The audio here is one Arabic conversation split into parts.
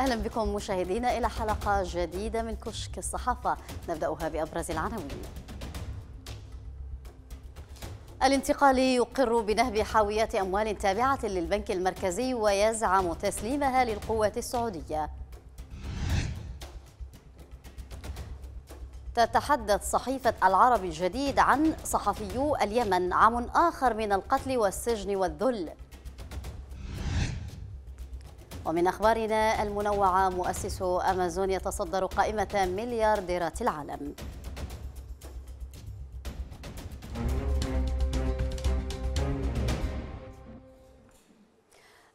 أهلا بكم مشاهدينا إلى حلقة جديدة من كشك الصحافة نبدأها بأبرز العناوين الانتقالي يقر بنهب حاويات أموال تابعة للبنك المركزي ويزعم تسليمها للقوات السعودية تتحدث صحيفة العرب الجديد عن صحفيو اليمن عام آخر من القتل والسجن والذل ومن أخبارنا المنوعة مؤسس أمازون يتصدر قائمة مليارديرات العالم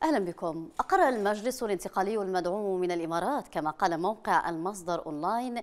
أهلا بكم أقر المجلس الانتقالي المدعوم من الإمارات كما قال موقع المصدر أونلاين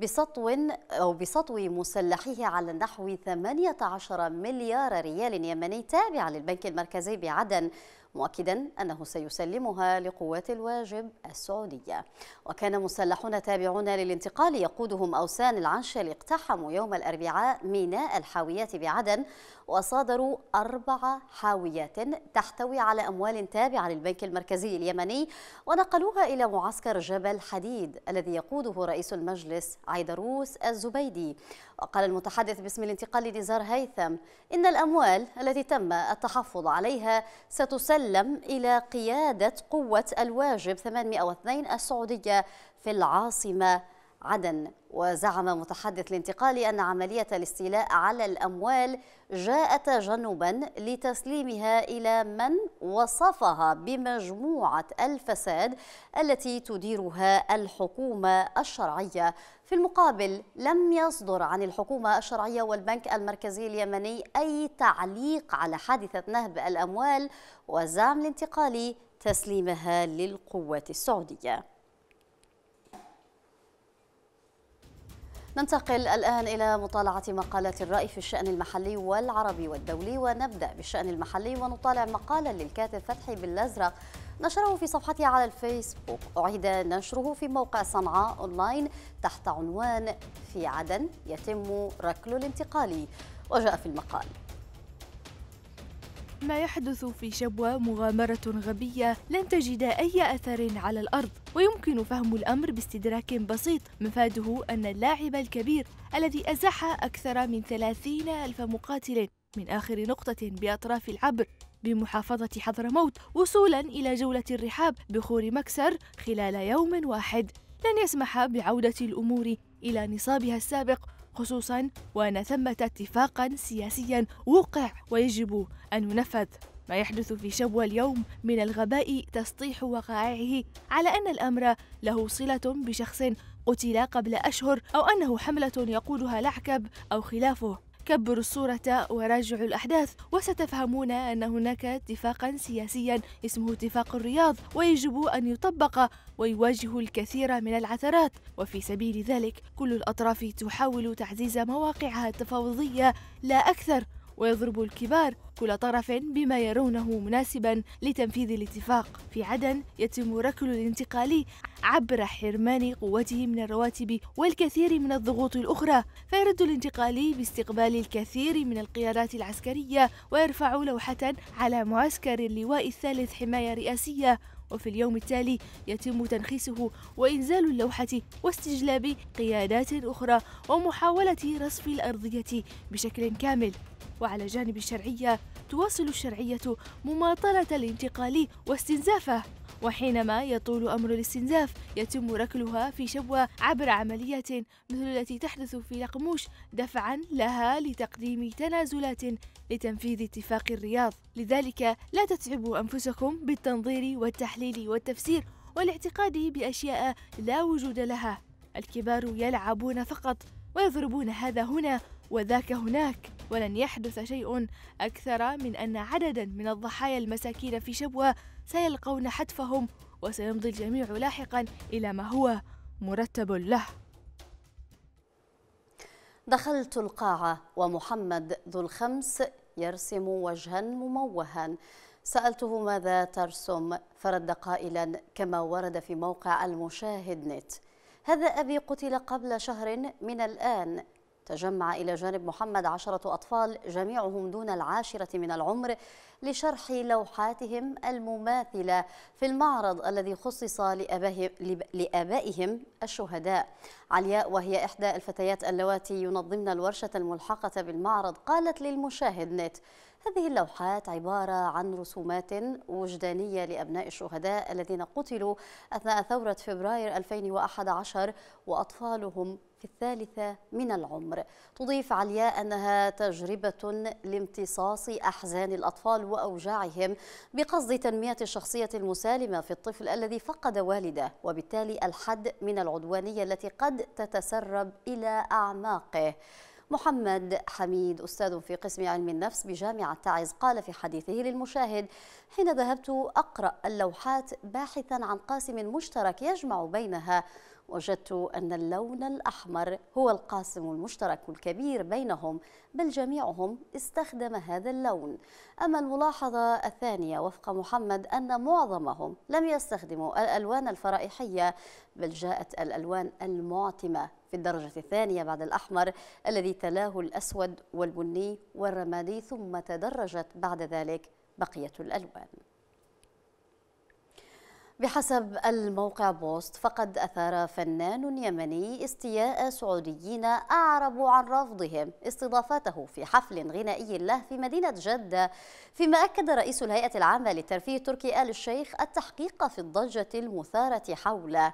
بسطو أو بسطو مسلحيه على نحو 18 مليار ريال يمني تابع للبنك المركزي بعدن مؤكدا أنه سيسلمها لقوات الواجب السعودية وكان مسلحون تابعون للانتقال يقودهم أوسان العنشل اقتحموا يوم الأربعاء ميناء الحاويات بعدن وصادروا أربع حاويات تحتوي على أموال تابعة للبنك المركزي اليمني ونقلوها إلى معسكر جبل حديد الذي يقوده رئيس المجلس عيدروس الزبيدي وقال المتحدث باسم الانتقال نزار هيثم إن الأموال التي تم التحفظ عليها ستسلم إلى قيادة قوة الواجب 802 السعودية في العاصمة عدن وزعم متحدث الانتقال أن عملية الاستيلاء على الأموال جاءت جنوبا لتسليمها إلى من وصفها بمجموعة الفساد التي تديرها الحكومة الشرعية في المقابل لم يصدر عن الحكومة الشرعية والبنك المركزي اليمني أي تعليق على حادثة نهب الأموال وزعم الانتقالي تسليمها للقوات السعودية ننتقل الآن إلى مطالعة مقالات الرأي في الشأن المحلي والعربي والدولي ونبدأ بالشأن المحلي ونطالع مقالا للكاتب فتحي بالأزرق نشره في صفحته على الفيسبوك أعيد نشره في موقع صنعاء أونلاين تحت عنوان في عدن يتم ركل الانتقالي وجاء في المقال ما يحدث في شبوة مغامرة غبية لن تجد أي أثر على الأرض ويمكن فهم الأمر باستدراك بسيط مفاده أن اللاعب الكبير الذي أزاح أكثر من ثلاثين ألف مقاتل من آخر نقطة بأطراف العبر بمحافظة حضرموت وصولا إلى جولة الرحاب بخور مكسر خلال يوم واحد لن يسمح بعودة الأمور إلى نصابها السابق خصوصا وأن ثمة اتفاقا سياسيا وقع ويجب أن ينفذ ما يحدث في شبوة اليوم من الغباء تسطيح وقائعه على أن الأمر له صلة بشخص قتل قبل أشهر أو أنه حملة يقودها لعكب أو خلافه كبروا الصورة وراجعوا الأحداث وستفهمون أن هناك اتفاقا سياسيا اسمه اتفاق الرياض ويجب أن يطبق ويواجه الكثير من العثرات وفي سبيل ذلك كل الأطراف تحاول تعزيز مواقعها التفاوضية لا أكثر ويضرب الكبار كل طرف بما يرونه مناسبا لتنفيذ الاتفاق في عدن يتم ركل الانتقالي عبر حرمان قوته من الرواتب والكثير من الضغوط الأخرى فيرد الانتقالي باستقبال الكثير من القيادات العسكرية ويرفع لوحة على معسكر اللواء الثالث حماية رئاسية وفي اليوم التالي يتم تنخيسه وإنزال اللوحة واستجلاب قيادات أخرى ومحاولة رصف الأرضية بشكل كامل وعلى جانب الشرعية تواصل الشرعية مماطلة الانتقال واستنزافه وحينما يطول أمر الاستنزاف يتم ركلها في شبوة عبر عملية مثل التي تحدث في لقموش دفعا لها لتقديم تنازلات لتنفيذ اتفاق الرياض لذلك لا تتعبوا أنفسكم بالتنظير والتحليل والتفسير والاعتقاد بأشياء لا وجود لها الكبار يلعبون فقط ويضربون هذا هنا وذاك هناك ولن يحدث شيء أكثر من أن عددا من الضحايا المساكين في شبوة سيلقون حتفهم وسيمضي الجميع لاحقا إلى ما هو مرتب له دخلت القاعة ومحمد ذو الخمس يرسم وجها مموها سألته ماذا ترسم فرد قائلا كما ورد في موقع المشاهد نت هذا أبي قتل قبل شهر من الآن تجمع إلى جانب محمد عشرة أطفال جميعهم دون العاشرة من العمر لشرح لوحاتهم المماثلة في المعرض الذي خصص لآبائهم الشهداء علياء وهي إحدى الفتيات اللواتي ينظمن الورشة الملحقة بالمعرض قالت للمشاهد نت هذه اللوحات عبارة عن رسومات وجدانية لأبناء الشهداء الذين قتلوا أثناء ثورة فبراير 2011 وأطفالهم في الثالثة من العمر تضيف علياء أنها تجربة لامتصاص أحزان الأطفال وأوجاعهم بقصد تنمية الشخصية المسالمة في الطفل الذي فقد والده وبالتالي الحد من العدوانية التي قد تتسرب إلى أعماقه محمد حميد أستاذ في قسم علم النفس بجامعة تعز قال في حديثه للمشاهد حين ذهبت أقرأ اللوحات باحثا عن قاسم مشترك يجمع بينها وجدت أن اللون الأحمر هو القاسم المشترك الكبير بينهم بل جميعهم استخدم هذا اللون أما الملاحظة الثانية وفق محمد أن معظمهم لم يستخدموا الألوان الفرائحية بل جاءت الألوان المعتمة في الدرجة الثانية بعد الأحمر الذي تلاه الأسود والبني والرمادي ثم تدرجت بعد ذلك بقية الألوان بحسب الموقع بوست فقد أثار فنان يمني استياء سعوديين أعربوا عن رفضهم استضافته في حفل غنائي له في مدينة جدة فيما أكد رئيس الهيئة العامة للترفيه التركي آل الشيخ التحقيق في الضجة المثارة حوله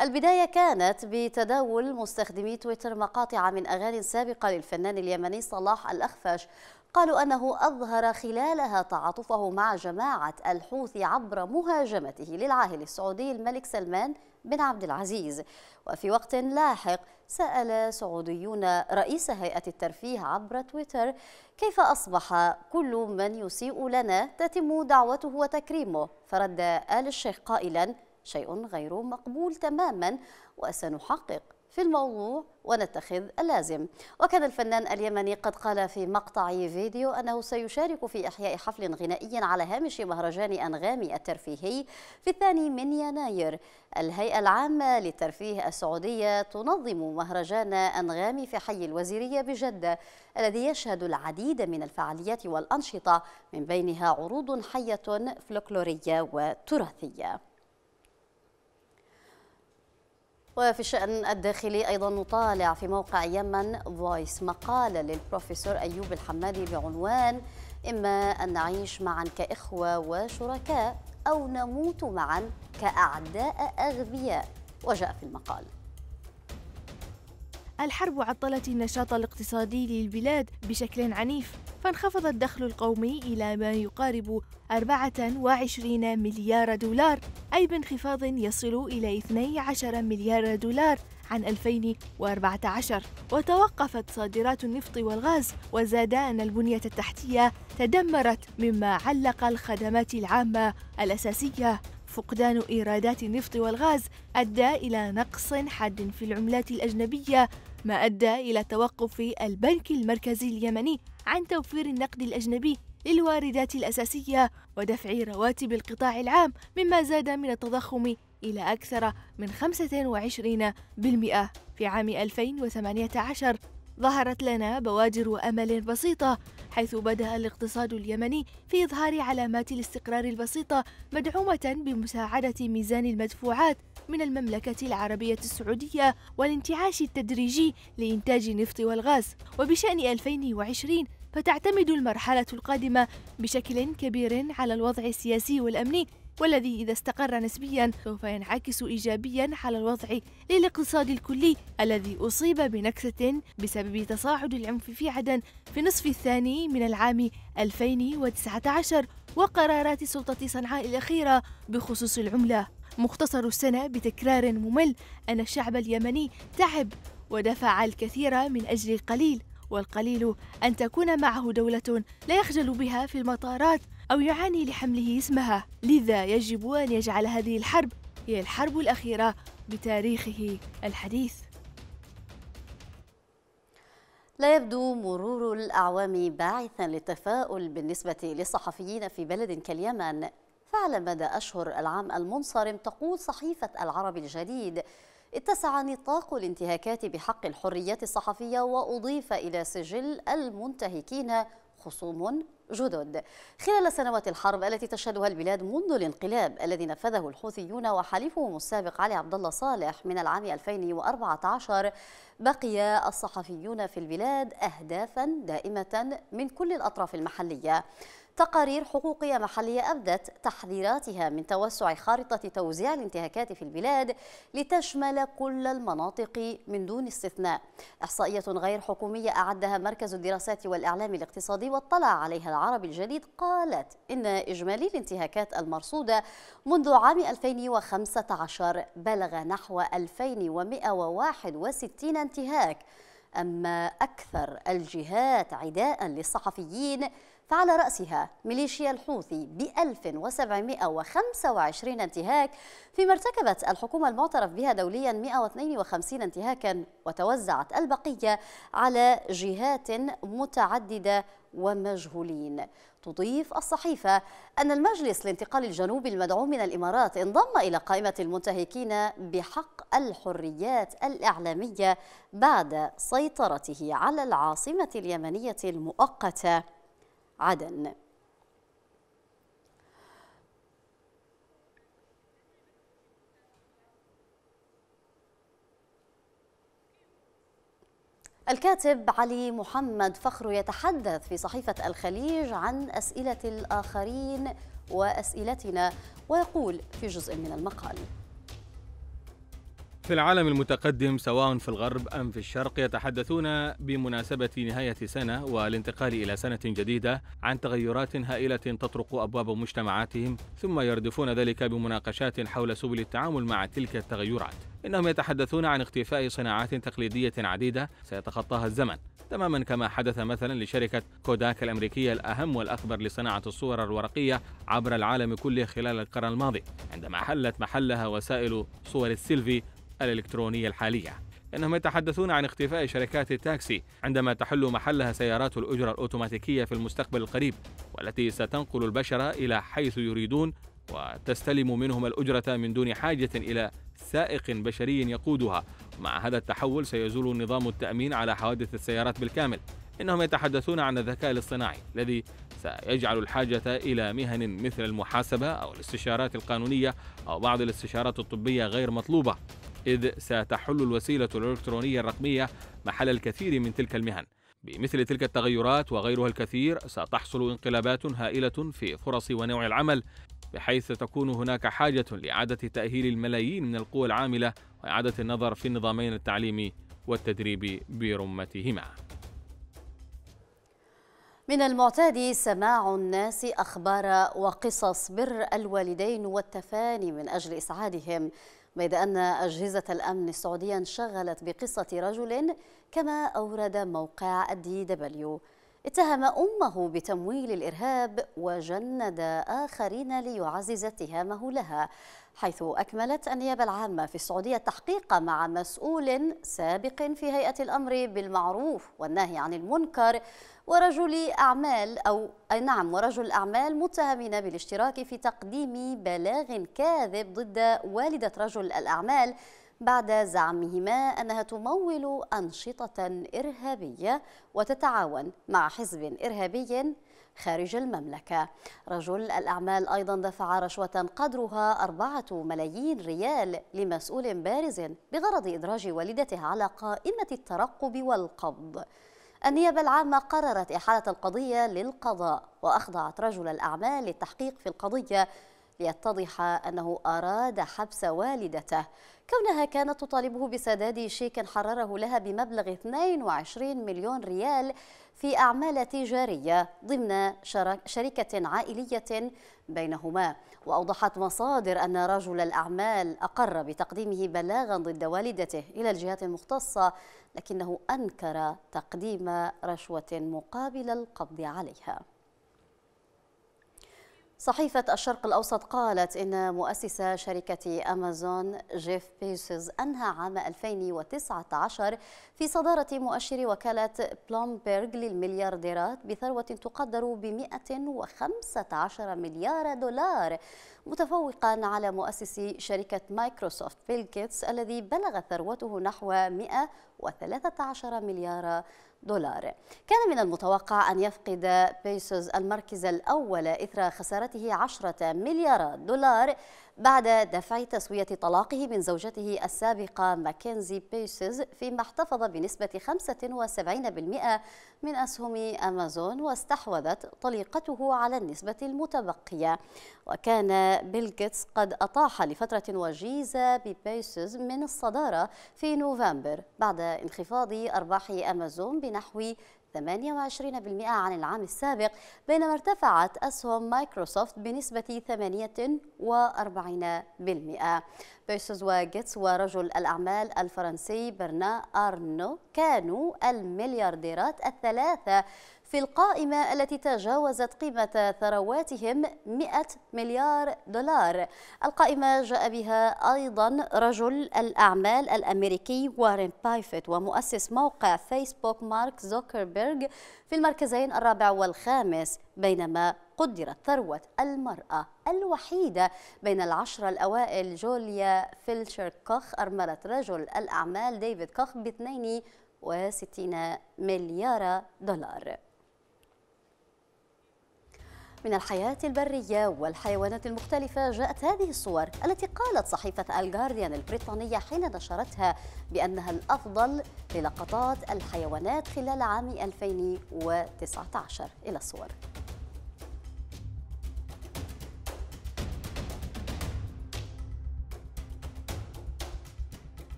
البداية كانت بتداول مستخدمي تويتر مقاطع من أغاني سابقة للفنان اليمني صلاح الأخفش قالوا أنه أظهر خلالها تعاطفه مع جماعة الحوثي عبر مهاجمته للعاهل السعودي الملك سلمان بن عبد العزيز وفي وقت لاحق سأل سعوديون رئيس هيئة الترفيه عبر تويتر كيف أصبح كل من يسيء لنا تتم دعوته وتكريمه فرد آل الشيخ قائلا شيء غير مقبول تماما وسنحقق في الموضوع ونتخذ اللازم وكان الفنان اليمني قد قال في مقطع فيديو أنه سيشارك في إحياء حفل غنائي على هامش مهرجان أنغامي الترفيهي في الثاني من يناير الهيئة العامة للترفيه السعودية تنظم مهرجان أنغامي في حي الوزيرية بجدة الذي يشهد العديد من الفعاليات والأنشطة من بينها عروض حية فلكلورية وتراثية وفي الشأن الداخلي أيضا نطالع في موقع يمن فويس مقالة للبروفيسور أيوب الحمادي بعنوان إما أن نعيش معا كإخوة وشركاء أو نموت معا كأعداء أغبياء وجاء في المقال الحرب عطلت النشاط الاقتصادي للبلاد بشكل عنيف فانخفض الدخل القومي إلى ما يقارب 24 مليار دولار أي بانخفاض يصل إلى 12 مليار دولار عن 2014 وتوقفت صادرات النفط والغاز وزاد أن البنية التحتية تدمرت مما علق الخدمات العامة الأساسية فقدان إيرادات النفط والغاز أدى إلى نقص حاد في العملات الأجنبية ما أدى إلى توقف البنك المركزي اليمني عن توفير النقد الأجنبي للواردات الأساسية ودفع رواتب القطاع العام مما زاد من التضخم إلى أكثر من 25% في عام 2018 ظهرت لنا بوادر امل بسيطه حيث بدا الاقتصاد اليمني في اظهار علامات الاستقرار البسيطه مدعومه بمساعده ميزان المدفوعات من المملكه العربيه السعوديه والانتعاش التدريجي لانتاج النفط والغاز وبشان 2020 فتعتمد المرحله القادمه بشكل كبير على الوضع السياسي والامني والذي إذا استقر نسبيا سوف ينعكس إيجابيا على الوضع للاقتصاد الكلي الذي أصيب بنكسة بسبب تصاعد العنف في عدن في النصف الثاني من العام 2019 وقرارات سلطة صنعاء الأخيرة بخصوص العملة مختصر السنة بتكرار ممل أن الشعب اليمني تعب ودفع الكثير من أجل القليل والقليل أن تكون معه دولة لا يخجل بها في المطارات أو يعاني لحمله اسمها لذا يجب أن يجعل هذه الحرب هي الحرب الأخيرة بتاريخه الحديث لا يبدو مرور الأعوام باعثا للتفاؤل بالنسبة للصحفيين في بلد كاليمن فعلى مدى أشهر العام المنصرم تقول صحيفة العرب الجديد اتسع نطاق الانتهاكات بحق الحريات الصحفية وأضيف إلى سجل المنتهكين خصوم جدد خلال سنوات الحرب التي تشهدها البلاد منذ الانقلاب الذي نفذه الحوثيون وحليفهم السابق علي عبد الله صالح من العام 2014 بقي الصحفيون في البلاد أهدافا دائمة من كل الأطراف المحلية تقارير حقوقية محلية أبدت تحذيراتها من توسع خارطة توزيع الانتهاكات في البلاد لتشمل كل المناطق من دون استثناء إحصائية غير حكومية أعدها مركز الدراسات والإعلام الاقتصادي واطلع عليها العربي الجديد قالت إن إجمالي الانتهاكات المرصودة منذ عام 2015 بلغ نحو 2161 انتهاك أما أكثر الجهات عداء للصحفيين فعلى رأسها ميليشيا الحوثي ب 1725 انتهاك فيما ارتكبت الحكومة المعترف بها دوليا 152 انتهاكا وتوزعت البقية على جهات متعددة ومجهولين تضيف الصحيفة أن المجلس لانتقال الجنوبي المدعوم من الإمارات انضم إلى قائمة المنتهكين بحق الحريات الإعلامية بعد سيطرته على العاصمة اليمنية المؤقتة عدن الكاتب علي محمد فخر يتحدث في صحيفة الخليج عن أسئلة الآخرين وأسئلتنا ويقول في جزء من المقال في العالم المتقدم سواء في الغرب أم في الشرق يتحدثون بمناسبة نهاية سنة والانتقال إلى سنة جديدة عن تغيرات هائلة تطرق أبواب مجتمعاتهم ثم يردفون ذلك بمناقشات حول سبل التعامل مع تلك التغيرات إنهم يتحدثون عن اختفاء صناعات تقليدية عديدة سيتخطاها الزمن تماما كما حدث مثلا لشركة كوداك الأمريكية الأهم والأكبر لصناعة الصور الورقية عبر العالم كله خلال القرن الماضي عندما حلت محلها وسائل صور السيلفي الإلكترونية الحالية إنهم يتحدثون عن اختفاء شركات التاكسي عندما تحل محلها سيارات الأجرة الأوتوماتيكية في المستقبل القريب والتي ستنقل البشر إلى حيث يريدون وتستلم منهم الأجرة من دون حاجة إلى سائق بشري يقودها مع هذا التحول سيزول نظام التأمين على حوادث السيارات بالكامل إنهم يتحدثون عن الذكاء الاصطناعي الذي سيجعل الحاجة إلى مهن مثل المحاسبة أو الاستشارات القانونية أو بعض الاستشارات الطبية غير مطلوبة إذ ستحل الوسيلة الإلكترونية الرقمية محل الكثير من تلك المهن بمثل تلك التغيرات وغيرها الكثير ستحصل انقلابات هائلة في فرص ونوع العمل بحيث تكون هناك حاجة لإعادة تأهيل الملايين من القوى العاملة وإعادة النظر في النظامين التعليمي والتدريب برمتهما من المعتاد سماع الناس أخبار وقصص بر الوالدين والتفاني من أجل إسعادهم بيد أن أجهزة الأمن السعودية انشغلت بقصة رجل كما أورد موقع الدي دبليو اتهم أمه بتمويل الإرهاب وجند آخرين ليعزز اتهامه لها حيث أكملت النيابة العامة في السعودية التحقيق مع مسؤول سابق في هيئة الأمر بالمعروف والنهي عن المنكر ورجل أعمال أو أي نعم ورجل أعمال متهمين بالاشتراك في تقديم بلاغ كاذب ضد والدة رجل الأعمال بعد زعمهما أنها تمول أنشطة إرهابية وتتعاون مع حزب إرهابي خارج المملكة رجل الأعمال أيضا دفع رشوة قدرها أربعة ملايين ريال لمسؤول بارز بغرض إدراج والدته على قائمة الترقب والقبض النيابة العامة قررت إحالة القضية للقضاء وأخضعت رجل الأعمال للتحقيق في القضية ليتضح أنه أراد حبس والدته كونها كانت تطالبه بسداد شيك حرره لها بمبلغ 22 مليون ريال في أعمال تجارية ضمن شركة عائلية بينهما وأوضحت مصادر أن رجل الأعمال أقر بتقديمه بلاغا ضد والدته إلى الجهات المختصة لكنه أنكر تقديم رشوة مقابل القبض عليها صحيفة الشرق الأوسط قالت إن مؤسس شركة أمازون جيف بيسز أنهى عام 2019 في صدارة مؤشر وكالة بلومبرغ للمليارديرات بثروة تقدر ب 115 مليار دولار متفوقا على مؤسس شركة مايكروسوفت بيل جيتس الذي بلغ ثروته نحو 113 مليار دولار كان من المتوقع أن يفقد بيسوس المركز الأول إثر خسارته 10 مليارات دولار بعد دفع تسوية طلاقه من زوجته السابقة ماكنزي بيسز فيما احتفظ بنسبة 75% من أسهم أمازون واستحوذت طليقته على النسبة المتبقية وكان بيل جيتس قد أطاح لفترة وجيزة ببيسز من الصدارة في نوفمبر بعد انخفاض أرباح أمازون بنحو 28% عن العام السابق بينما ارتفعت أسهم مايكروسوفت بنسبة 48% بيسوس وجيتس ورجل الأعمال الفرنسي برنا أرنو كانوا المليارديرات الثلاثة في القائمة التي تجاوزت قيمة ثرواتهم 100 مليار دولار القائمة جاء بها أيضا رجل الأعمال الأمريكي وارن بايفت ومؤسس موقع فيسبوك مارك زوكربيرغ في المركزين الرابع والخامس بينما قدرت ثروة المرأة الوحيدة بين العشرة الأوائل جوليا فيلشر كوخ أرملة رجل الأعمال ديفيد كوخ ب 62 مليار دولار من الحياة البرية والحيوانات المختلفة جاءت هذه الصور التي قالت صحيفة الجارديان البريطانية حين نشرتها بأنها الأفضل للقطات الحيوانات خلال عام 2019 إلى الصور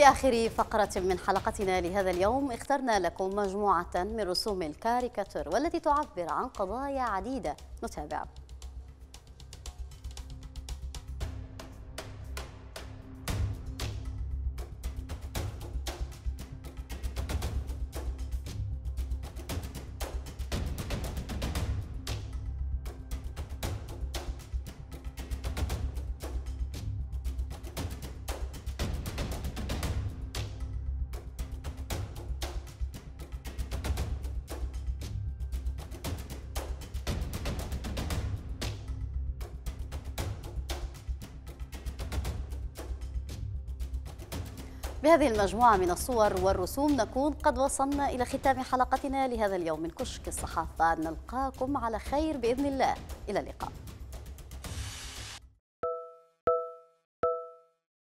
في آخر فقرة من حلقتنا لهذا اليوم اخترنا لكم مجموعة من رسوم الكاريكاتور والتي تعبر عن قضايا عديدة نتابع بهذه المجموعة من الصور والرسوم نكون قد وصلنا إلى ختام حلقتنا لهذا اليوم من كشك الصحافة نلقاكم على خير بإذن الله إلى اللقاء